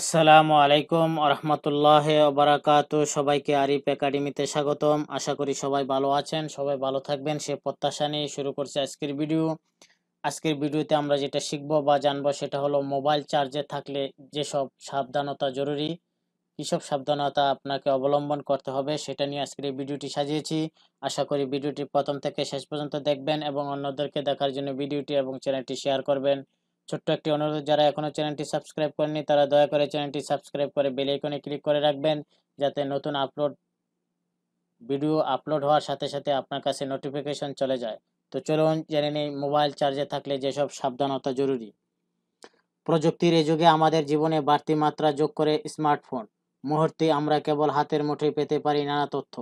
আসসালামু আলাইকুম আরহামতুল্লাহ ওবরাকাত সবাইকে আরিফ একাডেমিতে স্বাগতম আশা করি সবাই ভালো আছেন সবাই ভালো থাকবেন সে প্রত্যাশা নিয়ে শুরু করছে আজকের ভিডিও আজকের ভিডিওতে আমরা যেটা শিখব বা জানবো সেটা হলো মোবাইল চার্জে থাকলে যেসব সাবধানতা জরুরি কীসব সাবধানতা আপনাকে অবলম্বন করতে হবে সেটা নিয়ে আজকের ভিডিওটি সাজিয়েছি আশা করি ভিডিওটি প্রথম থেকে শেষ পর্যন্ত দেখবেন এবং অন্যদেরকে দেখার জন্য ভিডিওটি এবং চ্যানেলটি শেয়ার করবেন ছোট্ট একটি অনুরোধ যারা এখনও চ্যানেলটি সাবস্ক্রাইব করেনি তারা দয়া করে চ্যানেলটি সাবস্ক্রাইব করে বেল আইকনে ক্লিক করে রাখবেন যাতে নতুন আপলোড ভিডিও আপলোড হওয়ার সাথে সাথে আপনার কাছে নোটিফিকেশন চলে যায় তো চলুন জেনে নিই মোবাইল চার্জে থাকলে যেসব সাবধানতা জরুরি প্রযুক্তির এই যুগে আমাদের জীবনে বাড়তি মাত্রা যোগ করে স্মার্টফোন মুহূর্তে আমরা কেবল হাতের মুঠে পেতে পারি নানা তথ্য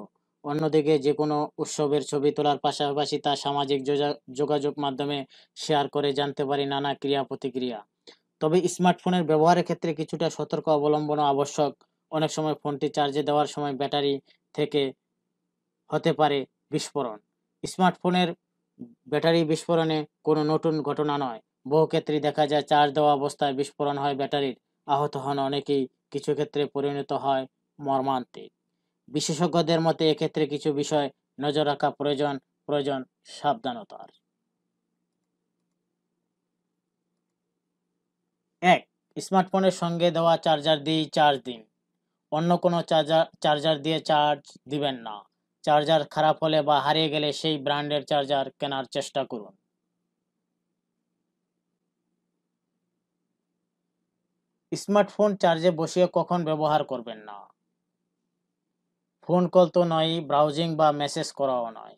অন্যদিকে যে কোনো উৎসবের ছবি তোলার পাশাপাশি তা সামাজিক যোগাযোগ মাধ্যমে শেয়ার করে জানতে পারি নানা ক্রিয়া প্রতিক্রিয়া তবে স্মার্টফোনের ব্যবহারের ক্ষেত্রে কিছুটা সতর্ক অবলম্বন আবশ্যক অনেক সময় ফোনটি চার্জে দেওয়ার সময় ব্যাটারি থেকে হতে পারে বিস্ফোরণ স্মার্টফোনের ব্যাটারি বিস্ফোরণে কোনো নতুন ঘটনা নয় বহু ক্ষেত্রে দেখা যায় চার্জ দেওয়া অবস্থায় বিস্ফোরণ হয় ব্যাটারির আহত হন অনেকেই কিছু ক্ষেত্রে পরিণত হয় মর্মান্তিক বিশেষজ্ঞদের মতে এক্ষেত্রে কিছু বিষয় নজর রাখা প্রয়োজন প্রয়োজন সাবধানতার এক স্মার্টফোনের সঙ্গে দেওয়া চার্জার দিয়ে চার্জ দিন অন্য কোনো চার্জার চার্জার দিয়ে চার্জ দিবেন না চার্জার খারাপ হলে বা হারিয়ে গেলে সেই ব্র্যান্ডের চার্জার কেনার চেষ্টা করুন স্মার্টফোন চার্জে বসিয়ে কখন ব্যবহার করবেন না ফোন কল তো নয় ব্রাউজিং বা মেসেজ করাও নয়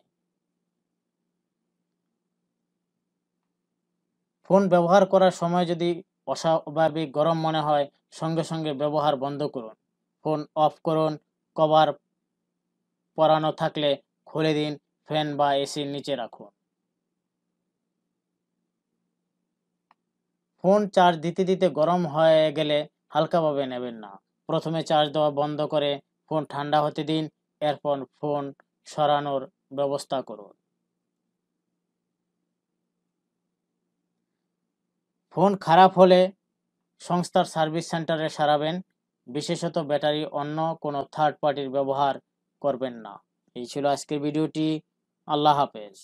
ফোন ব্যবহার করার সময় যদি অস্বাভাবিক গরম মনে হয় সঙ্গে সঙ্গে ব্যবহার বন্ধ করুন ফোন অফ করুন কভার পরানো থাকলে খুলে দিন ফ্যান বা এসির নিচে রাখুন ফোন চার্জ দিতে দিতে গরম হয়ে গেলে হালকাভাবে নেবেন না প্রথমে চার্জ দেওয়া বন্ধ করে ফোন ঠান্ডা হতে দিন এরপর ফোন সরানোর ব্যবস্থা করুন ফোন খারাপ হলে সংস্থার সার্ভিস সেন্টারে সারাবেন বিশেষত ব্যাটারি অন্য কোনো থার্ড পার্টির ব্যবহার করবেন না এই ছিল আজকের ভিডিওটি আল্লাহ হাফেজ